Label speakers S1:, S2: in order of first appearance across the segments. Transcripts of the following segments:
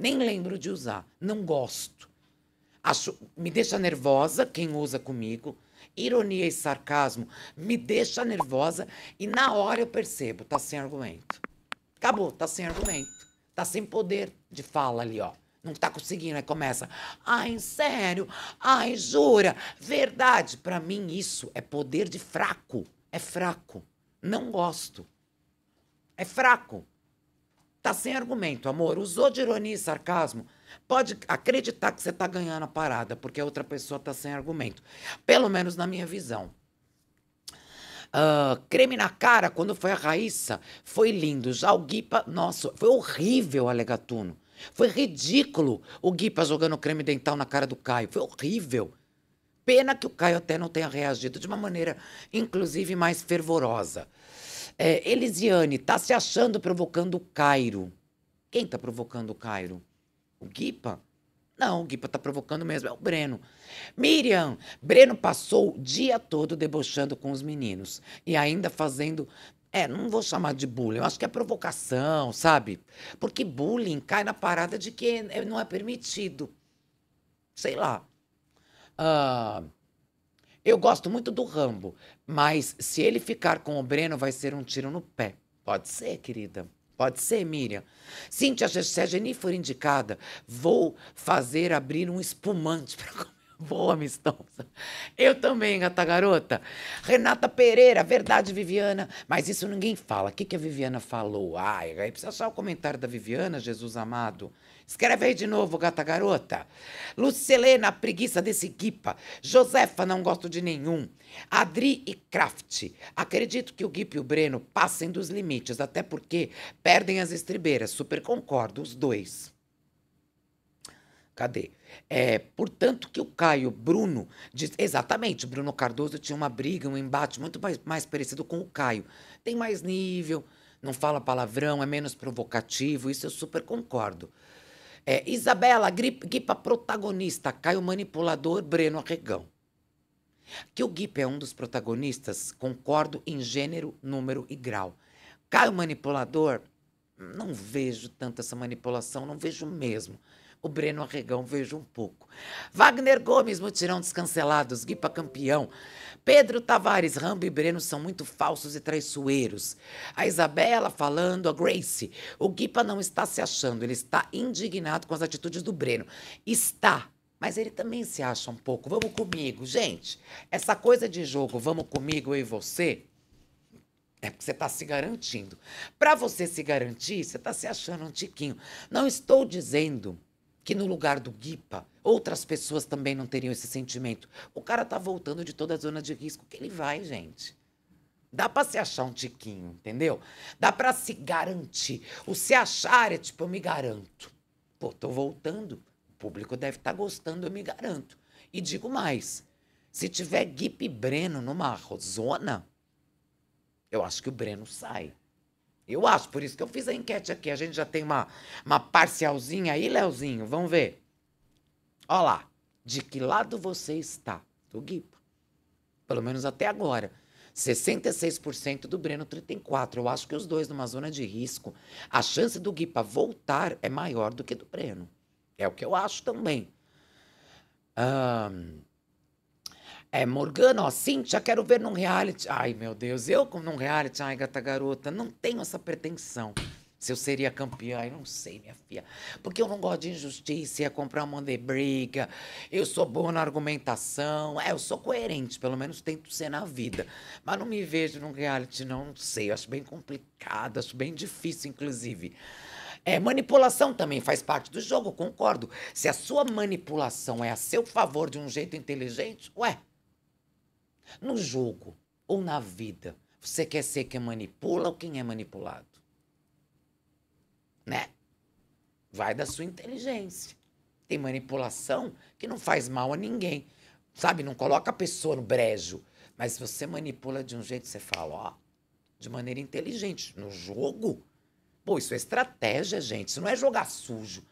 S1: Nem lembro de usar. Não gosto. Acho, me deixa nervosa quem usa comigo. Ironia e sarcasmo me deixa nervosa e na hora eu percebo, tá sem argumento. Acabou, tá sem argumento. Tá sem poder de fala ali, ó. Não tá conseguindo, aí começa. Ai, sério? Ai, jura? Verdade. Para mim isso é poder de fraco. É fraco. Não gosto. É fraco. Tá sem argumento, amor. Usou de ironia e sarcasmo. Pode acreditar que você tá ganhando a parada, porque a outra pessoa tá sem argumento. Pelo menos na minha visão. Uh, creme na cara, quando foi a Raíssa, foi lindo. Já o Guipa, nossa, foi horrível a Legatuno. Foi ridículo o Guipa jogando creme dental na cara do Caio. Foi horrível. Pena que o Caio até não tenha reagido de uma maneira, inclusive, mais fervorosa.
S2: É, Elisiane,
S1: tá se achando provocando o Cairo. Quem tá provocando o Cairo? O Guipa? Não, o Guipa tá provocando mesmo, é o Breno. Miriam, Breno passou o dia todo debochando com os meninos e ainda fazendo. É, não vou chamar de bullying, eu acho que é provocação, sabe? Porque bullying cai na parada de que é, é, não é permitido. Sei lá. Uh, eu gosto muito do Rambo, mas se ele ficar com o Breno, vai ser um tiro no pé. Pode ser, querida. Pode ser, Miriam. Cíntia, se a Jenny for indicada, vou fazer abrir um espumante para comer. Boa, Miss Thompson. Eu também, gata garota. Renata Pereira, verdade, Viviana. Mas isso ninguém fala. O que, que a Viviana falou? Ai, aí precisa só o comentário da Viviana, Jesus amado. Escreve aí de novo, gata garota. Lucelena, a preguiça desse guipa. Josefa, não gosto de nenhum. Adri e Kraft. Acredito que o Guip e o Breno passem dos limites, até porque perdem as estribeiras. Super concordo, os dois. Cadê? É, portanto, que o Caio Bruno diz. Exatamente, Bruno Cardoso tinha uma briga, um embate muito mais, mais parecido com o Caio. Tem mais nível, não fala palavrão, é menos provocativo, isso eu super concordo. É, Isabela, Guipa protagonista, Caio manipulador, Breno arregão. Que o Guipa é um dos protagonistas, concordo em gênero, número e grau. Caio manipulador, não vejo tanto essa manipulação, não vejo mesmo o Breno Arregão Vejo um Pouco. Wagner Gomes, Mutirão Descancelados, Guipa Campeão. Pedro Tavares, Rambo e Breno são muito falsos e traiçoeiros. A Isabela falando, a Grace. O Guipa não está se achando, ele está indignado com as atitudes do Breno. Está, mas ele também se acha um pouco. Vamos comigo, gente. Essa coisa de jogo, vamos comigo, eu e você. É porque você está se garantindo. Para você se garantir, você está se achando um tiquinho. Não estou dizendo que no lugar do Guipa, outras pessoas também não teriam esse sentimento. O cara tá voltando de toda a zona de risco que ele vai, gente. Dá para se achar um tiquinho, entendeu? Dá para se garantir. O se achar é tipo, eu me garanto. Pô, tô voltando. O público deve estar tá gostando, eu me garanto. E digo mais, se tiver Guip e Breno numa zona, eu acho que o Breno sai. Eu acho, por isso que eu fiz a enquete aqui. A gente já tem uma, uma parcialzinha aí, Leozinho. Vamos ver. Olha lá. De que lado você está? Do Guipa. Pelo menos até agora. 66% do Breno, 34%. Eu acho que os dois numa zona de risco. A chance do Guipa voltar é maior do que do Breno. É o que eu acho também. Um, é, Morgana, ó, Cintia, quero ver num reality. Ai, meu Deus, eu num reality, ai, gata garota, não tenho essa pretensão. Se eu seria campeã, eu não sei, minha filha. Porque eu não gosto de injustiça, ia é comprar uma de briga. Eu sou boa na argumentação. É, eu sou coerente, pelo menos tento ser na vida. Mas não me vejo num reality, não, não sei. Eu acho bem complicado, acho bem difícil, inclusive. É, manipulação também faz parte do jogo, concordo. Se a sua manipulação é a seu favor de um jeito inteligente, ué, no jogo ou na vida, você quer ser quem manipula ou quem é manipulado? Né? Vai da sua inteligência. Tem manipulação que não faz mal a ninguém. Sabe, não coloca a pessoa no brejo. Mas se você manipula de um jeito, você fala, ó, de maneira inteligente. No jogo, Pô, isso é estratégia, gente. Isso não é jogar sujo.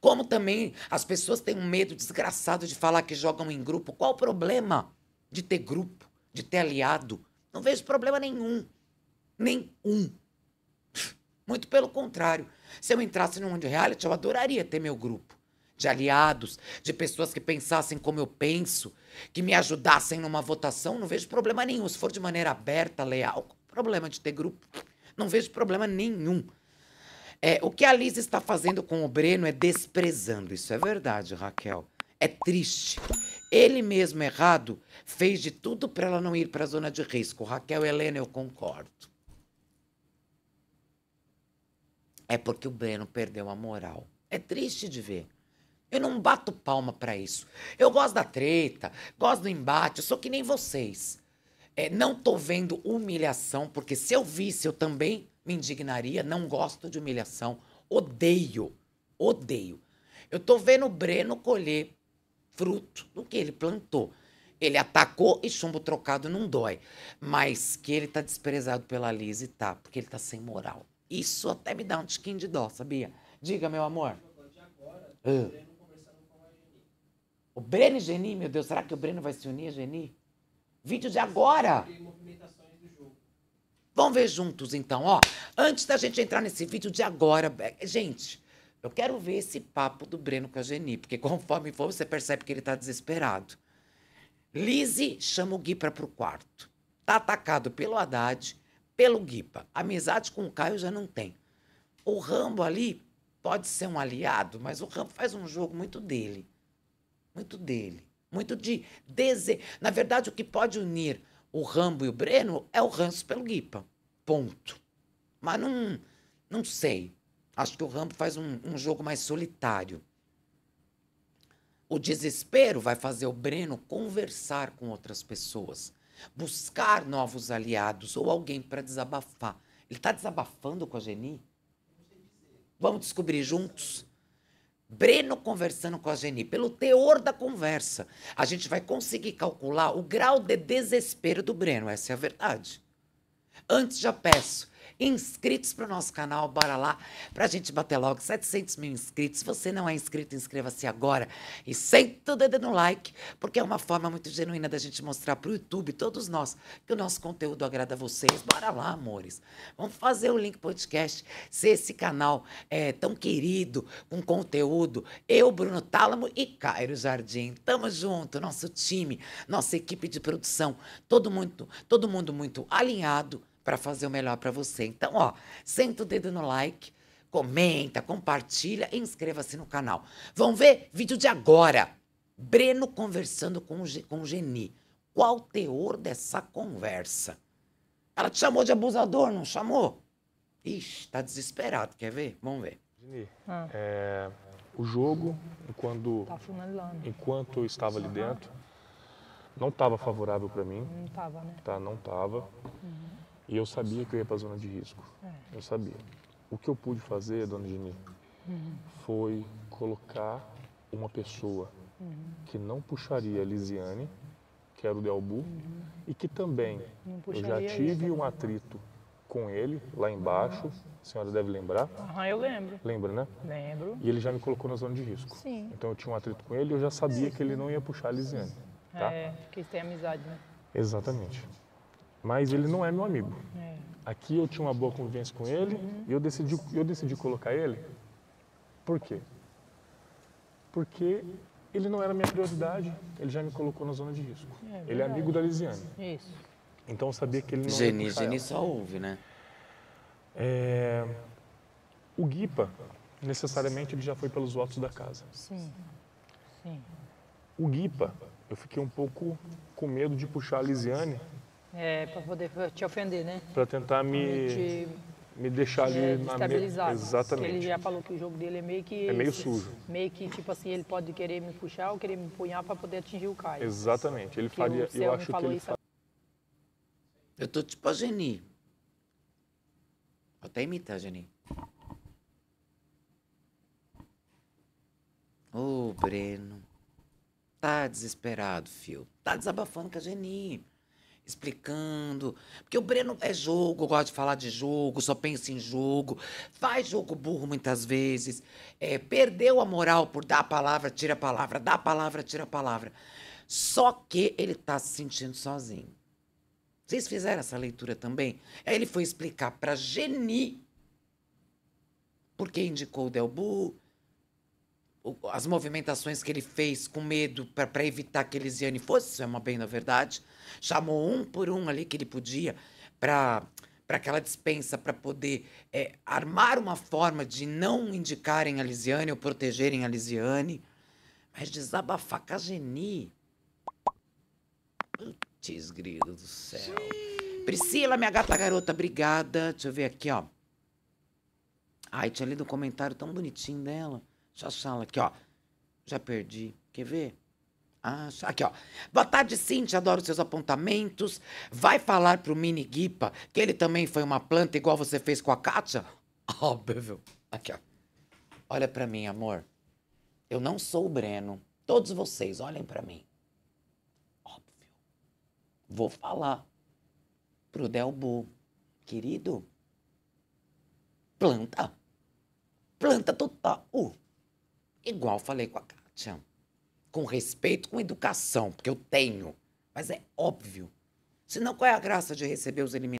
S1: Como também as pessoas têm um medo desgraçado de falar que jogam em grupo. Qual o problema? de ter grupo, de ter aliado. Não vejo problema nenhum. Nenhum. Muito pelo contrário. Se eu entrasse num reality, eu adoraria ter meu grupo de aliados, de pessoas que pensassem como eu penso, que me ajudassem numa votação. Não vejo problema nenhum. Se for de maneira aberta, leal, problema de ter grupo. Não vejo problema nenhum. É, o que a Liz está fazendo com o Breno é desprezando. Isso é verdade, Raquel. É triste. Ele mesmo errado fez de tudo para ela não ir para a zona de risco. Raquel Helena, eu concordo. É porque o Breno perdeu a moral. É triste de ver. Eu não bato palma para isso. Eu gosto da treta, gosto do embate, eu sou que nem vocês. É, não tô vendo humilhação, porque se eu visse, eu também me indignaria. Não gosto de humilhação. Odeio, odeio. Eu tô vendo o Breno colher fruto do que ele plantou. Ele atacou e chumbo trocado não dói. Mas que ele tá desprezado pela Liz e tá, porque ele tá sem moral. Isso até me dá um tiquinho de dó, sabia? Diga, meu amor. Uh. O Breno e Geni, meu Deus, será que o Breno vai se unir a Geni? Vídeo de agora! Vamos ver juntos, então, ó. Antes da gente entrar nesse vídeo de agora, é, gente, eu quero ver esse papo do Breno com a Geni, porque conforme for, você percebe que ele está desesperado. Lise chama o Guipa para o quarto. Está atacado pelo Haddad, pelo Guipa. Amizade com o Caio já não tem. O Rambo ali pode ser um aliado, mas o Rambo faz um jogo muito dele. Muito dele. Muito de desejo. Na verdade, o que pode unir o Rambo e o Breno é o ranço pelo Guipa. Ponto. Mas não, não sei. Acho que o Rambo faz um, um jogo mais solitário. O desespero vai fazer o Breno conversar com outras pessoas, buscar novos aliados ou alguém para desabafar. Ele está desabafando com a Geni? Vamos descobrir juntos? Breno conversando com a Geni, pelo teor da conversa, a gente vai conseguir calcular o grau de desespero do Breno, essa é a verdade. Antes já peço, inscritos para o nosso canal. Bora lá para a gente bater logo 700 mil inscritos. Se você não é inscrito, inscreva-se agora e senta o dedo no like, porque é uma forma muito genuína da gente mostrar para o YouTube, todos nós, que o nosso conteúdo agrada a vocês. Bora lá, amores. Vamos fazer o Link Podcast ser esse canal é, tão querido, com conteúdo. Eu, Bruno Tálamo e Cairo Jardim. Tamo junto, nosso time, nossa equipe de produção, todo mundo, todo mundo muito alinhado para fazer o melhor para você. Então, ó, senta o dedo no like, comenta, compartilha e inscreva-se no canal. Vão ver vídeo de agora. Breno conversando com, com o Geni. Qual o teor dessa conversa? Ela te chamou de abusador, não chamou? Ixi, tá desesperado, quer ver? Vamos ver. Geni,
S2: ah. é, o jogo, quando, tá enquanto eu estava ali dentro, não estava favorável para mim. Não estava, né? Tá, não estava. Uhum. E eu sabia que eu ia para a zona de risco. É. Eu sabia. O que eu pude fazer, dona Geni, uhum. foi colocar uma pessoa uhum. que não puxaria a Lisiane, que era o Delbu, uhum. e que também eu já tive um né? atrito com ele lá embaixo. Uhum. A senhora deve lembrar. Ah, eu lembro. Lembra, né? Lembro. E ele já me colocou na zona de risco. Sim. Então eu tinha um atrito com ele e eu já sabia Sim. que ele não ia puxar a Lisiane. Tá? É, que tem amizade, né? Exatamente mas ele não é meu amigo. É. Aqui eu tinha uma boa convivência com ele e eu decidi, eu decidi colocar ele. Por quê? Porque ele não era minha prioridade, ele já me colocou na zona de risco. É ele é amigo da Lisiane. Isso. Então eu sabia que ele não Geni, Geni só ouve, né? É... O Guipa, necessariamente, ele já foi pelos votos da casa. Sim. Sim. O Guipa, eu fiquei um pouco com medo de puxar a Lisiane é, para poder te ofender, né? Para tentar me, me deixar ali é, na mesa. Me... Exatamente. Ele já
S1: falou que o jogo dele é meio que. É meio sujo. Meio que, tipo assim, ele pode querer me puxar ou querer me punhar para poder atingir o Caio. Exatamente. Ele faria. Eu acho que ele. Isso... Eu tô tipo a Geni. Vou até imitar a Geni. Ô, oh, Breno. Tá desesperado, filho. Tá desabafando com a Geni explicando. Porque o Breno é jogo, gosta de falar de jogo, só pensa em jogo, faz jogo burro muitas vezes, é, perdeu a moral por dar a palavra, tira a palavra, dá a palavra, tira a palavra. Só que ele está se sentindo sozinho. Vocês fizeram essa leitura também? Aí ele foi explicar para Geni por que indicou o Delbu, as movimentações que ele fez com medo para evitar que Elisiane fosse, isso é uma bem na verdade, chamou um por um ali que ele podia para para aquela dispensa, para poder é, armar uma forma de não indicarem a Lisiane ou protegerem a Lisiane. Mas desabafar com a Geni. Putz, grilo do céu. Priscila, minha gata garota, obrigada. Deixa eu ver aqui, ó. Ai, tinha lido um comentário tão bonitinho dela. Sua sala aqui, ó. Já perdi. Quer ver? Ah, aqui, ó. Boa tarde, Cintia. Adoro seus apontamentos. Vai falar pro Mini Guipa que ele também foi uma planta igual você fez com a Kátia? Óbvio. Aqui, ó. Olha para mim, amor. Eu não sou o Breno. Todos vocês, olhem para mim. Óbvio. Vou falar pro Delbu. Querido, planta. Planta total. Uh, Igual falei com a Kátia. Com respeito, com educação, porque eu tenho. Mas é óbvio. Senão, qual é a graça de receber os eliminados?